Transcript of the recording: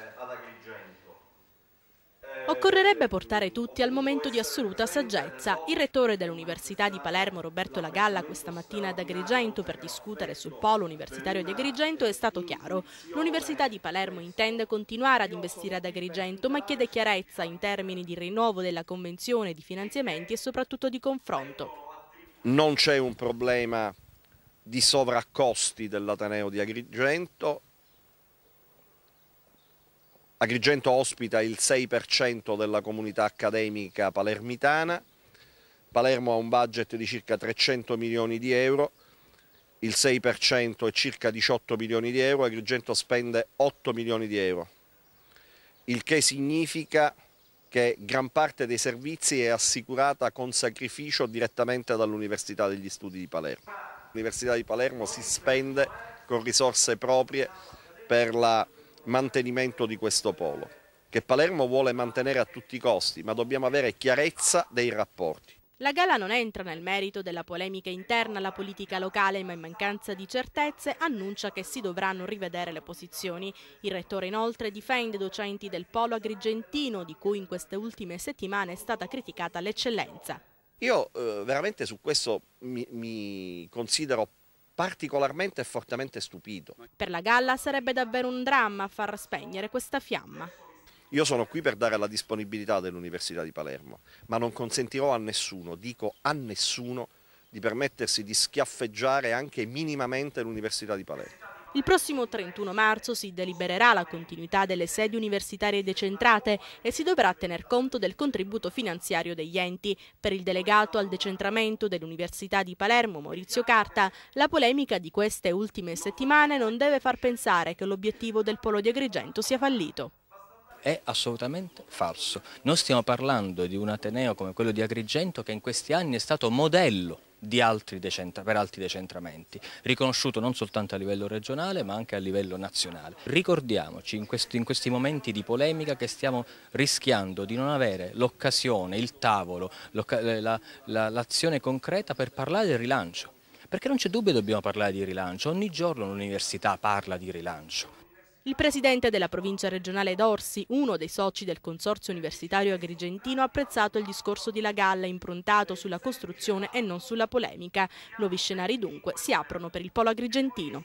Eh, ad Agrigento. Eh, Occorrerebbe portare tutti al momento di assoluta saggezza. Il rettore dell'Università di Palermo, Roberto Lagalla, questa mattina ad Agrigento per discutere sul polo universitario di Agrigento è stato chiaro. L'Università di Palermo intende continuare ad investire ad Agrigento, ma chiede chiarezza in termini di rinnovo della convenzione, di finanziamenti e soprattutto di confronto. Non c'è un problema di sovraccosti dell'Ateneo di Agrigento, Agrigento ospita il 6% della comunità accademica palermitana, Palermo ha un budget di circa 300 milioni di euro, il 6% è circa 18 milioni di euro, Agrigento spende 8 milioni di euro, il che significa che gran parte dei servizi è assicurata con sacrificio direttamente dall'Università degli Studi di Palermo. L'Università di Palermo si spende con risorse proprie per la mantenimento di questo polo, che Palermo vuole mantenere a tutti i costi, ma dobbiamo avere chiarezza dei rapporti. La gala non entra nel merito della polemica interna alla politica locale, ma in mancanza di certezze annuncia che si dovranno rivedere le posizioni. Il rettore inoltre difende docenti del polo agrigentino, di cui in queste ultime settimane è stata criticata l'eccellenza. Io eh, veramente su questo mi, mi considero particolarmente e fortemente stupito. Per la galla sarebbe davvero un dramma far spegnere questa fiamma. Io sono qui per dare la disponibilità dell'Università di Palermo, ma non consentirò a nessuno, dico a nessuno, di permettersi di schiaffeggiare anche minimamente l'Università di Palermo. Il prossimo 31 marzo si delibererà la continuità delle sedi universitarie decentrate e si dovrà tener conto del contributo finanziario degli enti. Per il delegato al decentramento dell'Università di Palermo, Maurizio Carta, la polemica di queste ultime settimane non deve far pensare che l'obiettivo del polo di Agrigento sia fallito è assolutamente falso. Noi stiamo parlando di un Ateneo come quello di Agrigento che in questi anni è stato modello altri per altri decentramenti, riconosciuto non soltanto a livello regionale ma anche a livello nazionale. Ricordiamoci in questi, in questi momenti di polemica che stiamo rischiando di non avere l'occasione, il tavolo, l'azione la, la, concreta per parlare del rilancio. Perché non c'è dubbio che dobbiamo parlare di rilancio, ogni giorno l'università parla di rilancio. Il presidente della provincia regionale d'Orsi, uno dei soci del consorzio universitario agrigentino, ha apprezzato il discorso di La Galla improntato sulla costruzione e non sulla polemica. Nuovi scenari dunque si aprono per il polo agrigentino.